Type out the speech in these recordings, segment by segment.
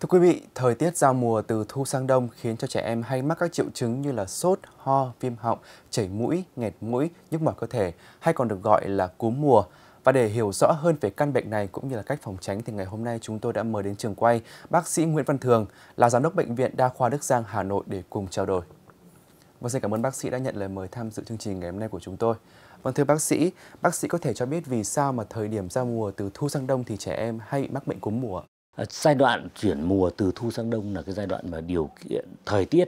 Thưa quý vị, thời tiết giao mùa từ thu sang đông khiến cho trẻ em hay mắc các triệu chứng như là sốt, ho, viêm họng, chảy mũi, nghẹt mũi, nhức mỏi cơ thể hay còn được gọi là cúm mùa. Và để hiểu rõ hơn về căn bệnh này cũng như là cách phòng tránh thì ngày hôm nay chúng tôi đã mời đến trường quay bác sĩ Nguyễn Văn Thường là giám đốc bệnh viện Đa khoa Đức Giang Hà Nội để cùng trao đổi. Vâng, xin cảm ơn bác sĩ đã nhận lời mời tham dự chương trình ngày hôm nay của chúng tôi. Vâng thưa bác sĩ, bác sĩ có thể cho biết vì sao mà thời điểm giao mùa từ thu sang đông thì trẻ em hay mắc bệnh cúm mùa? Ờ, giai đoạn chuyển mùa từ thu sang đông là cái giai đoạn mà điều kiện thời tiết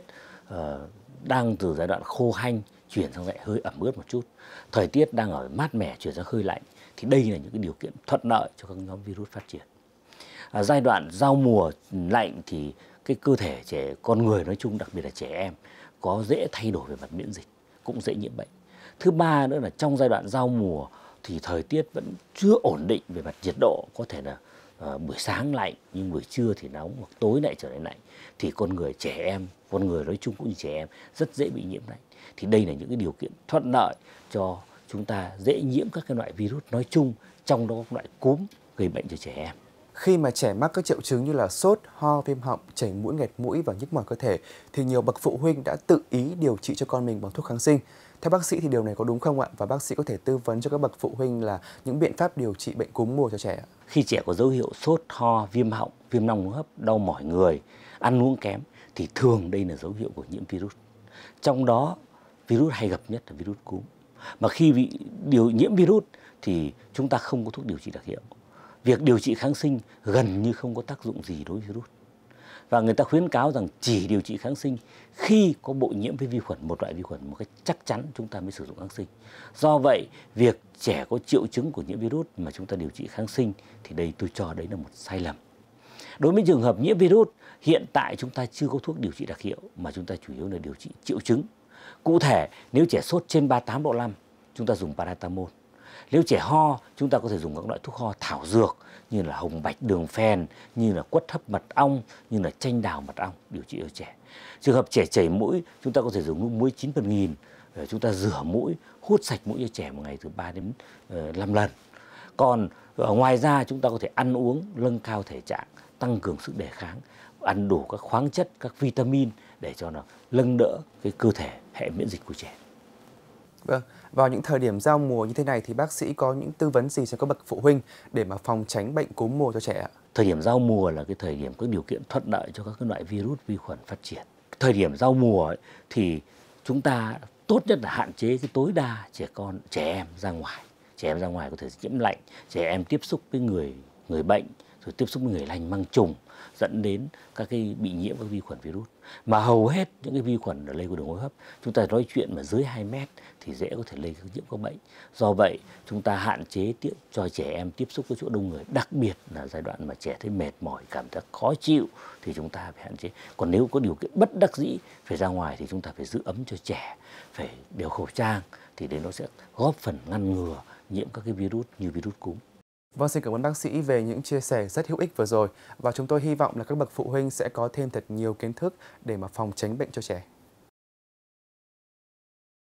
ờ, đang từ giai đoạn khô hanh chuyển sang lại hơi ẩm ướt một chút thời tiết đang ở mát mẻ chuyển sang hơi lạnh thì đây là những cái điều kiện thuận lợi cho các nhóm virus phát triển à, giai đoạn giao mùa lạnh thì cái cơ thể trẻ con người nói chung đặc biệt là trẻ em có dễ thay đổi về mặt miễn dịch cũng dễ nhiễm bệnh thứ ba nữa là trong giai đoạn giao mùa thì thời tiết vẫn chưa ổn định về mặt nhiệt độ có thể là Ờ, buổi sáng lạnh nhưng buổi trưa thì nóng hoặc tối lại trở nên lạnh thì con người trẻ em con người nói chung cũng như trẻ em rất dễ bị nhiễm lạnh thì đây là những cái điều kiện thuận lợi cho chúng ta dễ nhiễm các cái loại virus nói chung trong đó các loại cúm gây bệnh cho trẻ em khi mà trẻ mắc các triệu chứng như là sốt, ho, viêm họng, chảy mũi, nghẹt mũi và nhức mỏi cơ thể thì nhiều bậc phụ huynh đã tự ý điều trị cho con mình bằng thuốc kháng sinh. Theo bác sĩ thì điều này có đúng không ạ? Và bác sĩ có thể tư vấn cho các bậc phụ huynh là những biện pháp điều trị bệnh cúm mùa cho trẻ ạ? Khi trẻ có dấu hiệu sốt, ho, viêm họng, viêm long hấp, đau mỏi người, ăn uống kém thì thường đây là dấu hiệu của nhiễm virus. Trong đó virus hay gặp nhất là virus cúm. Mà khi bị điều nhiễm virus thì chúng ta không có thuốc điều trị đặc hiệu. Việc điều trị kháng sinh gần như không có tác dụng gì đối với virus và người ta khuyến cáo rằng chỉ điều trị kháng sinh khi có bội nhiễm với vi khuẩn một loại vi khuẩn một cách chắc chắn chúng ta mới sử dụng kháng sinh do vậy việc trẻ có triệu chứng của nhiễm virus mà chúng ta điều trị kháng sinh thì đây tôi cho đấy là một sai lầm đối với trường hợp nhiễm virus hiện tại chúng ta chưa có thuốc điều trị đặc hiệu mà chúng ta chủ yếu là điều trị triệu chứng cụ thể nếu trẻ sốt trên 38 độ 5 chúng ta dùng paracetamol nếu trẻ ho chúng ta có thể dùng các loại thuốc ho thảo dược như là hồng bạch đường phèn như là quất hấp mật ong như là chanh đào mật ong điều trị ở trẻ trường hợp trẻ chảy mũi chúng ta có thể dùng nước muối chín phần nghìn để chúng ta rửa mũi hút sạch mũi cho trẻ một ngày từ 3 đến 5 ờ, lần còn ờ, ngoài ra chúng ta có thể ăn uống nâng cao thể trạng tăng cường sức đề kháng ăn đủ các khoáng chất các vitamin để cho nó nâng đỡ cái cơ thể hệ miễn dịch của trẻ Vâng, vào những thời điểm giao mùa như thế này thì bác sĩ có những tư vấn gì cho các bậc phụ huynh để mà phòng tránh bệnh cúm mùa cho trẻ ạ? Thời điểm giao mùa là cái thời điểm có điều kiện thuận lợi cho các loại virus vi khuẩn phát triển. Thời điểm giao mùa ấy, thì chúng ta tốt nhất là hạn chế cái tối đa trẻ con trẻ em ra ngoài. Trẻ em ra ngoài có thể nhiễm lạnh, trẻ em tiếp xúc với người người bệnh rồi tiếp xúc với người lành mang trùng dẫn đến các cái bị nhiễm các vi khuẩn virus mà hầu hết những cái vi khuẩn lây qua đường hô hấp chúng ta nói chuyện mà dưới 2 mét thì dễ có thể lây nhiễm các bệnh do vậy chúng ta hạn chế tiếp cho trẻ em tiếp xúc với chỗ đông người đặc biệt là giai đoạn mà trẻ thấy mệt mỏi cảm giác khó chịu thì chúng ta phải hạn chế còn nếu có điều kiện bất đắc dĩ phải ra ngoài thì chúng ta phải giữ ấm cho trẻ phải đeo khẩu trang thì đấy nó sẽ góp phần ngăn ngừa nhiễm các cái virus như virus cúm Vâng, xin cảm ơn bác sĩ về những chia sẻ rất hữu ích vừa rồi và chúng tôi hy vọng là các bậc phụ huynh sẽ có thêm thật nhiều kiến thức để mà phòng tránh bệnh cho trẻ.